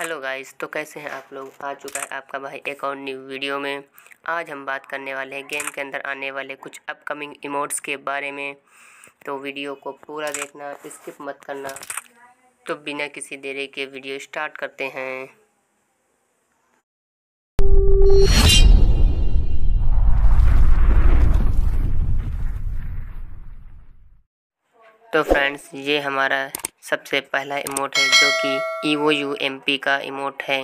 hello guys तो कैसे हैं आप लोग आ चुका है आपका भाई एक और न्यू वीडियो में आज हम बात करने वाले हैं गेम के अंदर आने वाले कुछ अपकमिंग इमोट्स के बारे में तो वीडियो को पूरा देखना स्किप मत करना तो बिना किसी देरी के वीडियो स्टार्ट करते हैं तो फ्रेंड्स ये हमारा सबसे पहला इमोट है जो कि ई वो यू एम पी का इमोट है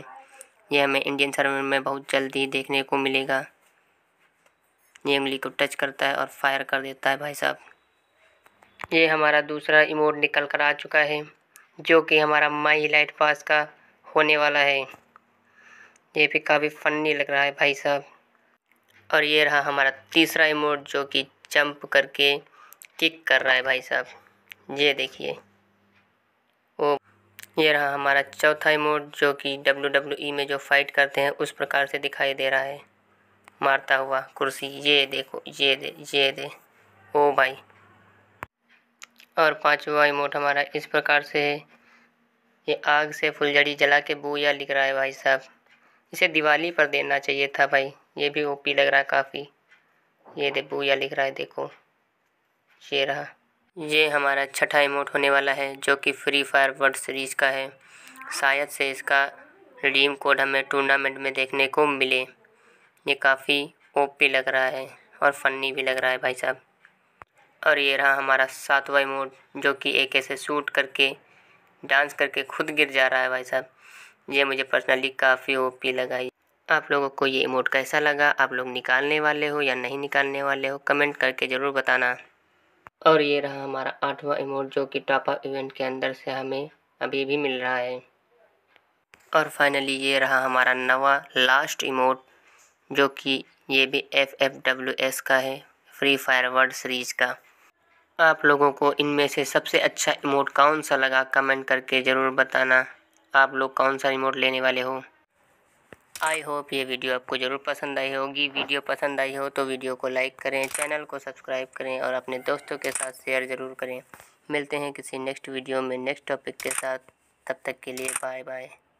ये हमें इंडियन सर्वर में बहुत जल्दी देखने को मिलेगा ये उंगली को टच करता है और फायर कर देता है भाई साहब ये हमारा दूसरा इमोट निकल कर आ चुका है जो कि हमारा माई लाइट पास का होने वाला है ये भी काफ़ी फनी लग रहा है भाई साहब और ये रहा हमारा तीसरा इमोट जो कि जंप करके किक कर रहा है भाई साहब ये देखिए ये रहा हमारा चौथा इमोट जो कि डब्ल्यू डब्ल्यू ई में जो फाइट करते हैं उस प्रकार से दिखाई दे रहा है मारता हुआ कुर्सी ये देखो ये दे ये दे ओ भाई और पांचवा इमोट हमारा इस प्रकार से है ये आग से फुलझड़ी जला के बूया लिख रहा है भाई साहब इसे दिवाली पर देना चाहिए था भाई ये भी ओपी लग रहा है काफ़ी ये दे बूया लिख रहा है देखो ये रहा ये हमारा छठा इमोट होने वाला है जो कि फ्री फायर वर्ल्ड सीरीज़ का है शायद से इसका रिडीम कोड हमें टूर्नामेंट में देखने को मिले ये काफ़ी ओपी लग रहा है और फनी भी लग रहा है भाई साहब और ये रहा हमारा सातवां इमोट जो कि एक ऐसे सूट करके डांस करके खुद गिर जा रहा है भाई साहब ये मुझे पर्सनली काफ़ी पी लगा आप लोगों को ये इमोट कैसा लगा आप लोग निकालने वाले हो या नहीं निकालने वाले हो कमेंट करके ज़रूर बताना और ये रहा हमारा आठवां इमोट जो कि टॉप अप इवेंट के अंदर से हमें अभी भी मिल रहा है और फाइनली ये रहा हमारा नवा लास्ट इमोट जो कि ये भी एफ एफ डब्ल्यू एस का है फ्री फायर वर्ड सीरीज का आप लोगों को इनमें से सबसे अच्छा इमोट कौन सा लगा कमेंट करके ज़रूर बताना आप लोग कौन सा इमोट लेने वाले हो आई होप ये वीडियो आपको ज़रूर पसंद आई होगी वीडियो पसंद आई हो तो वीडियो को लाइक करें चैनल को सब्सक्राइब करें और अपने दोस्तों के साथ शेयर ज़रूर करें मिलते हैं किसी नेक्स्ट वीडियो में नेक्स्ट टॉपिक के साथ तब तक के लिए बाय बाय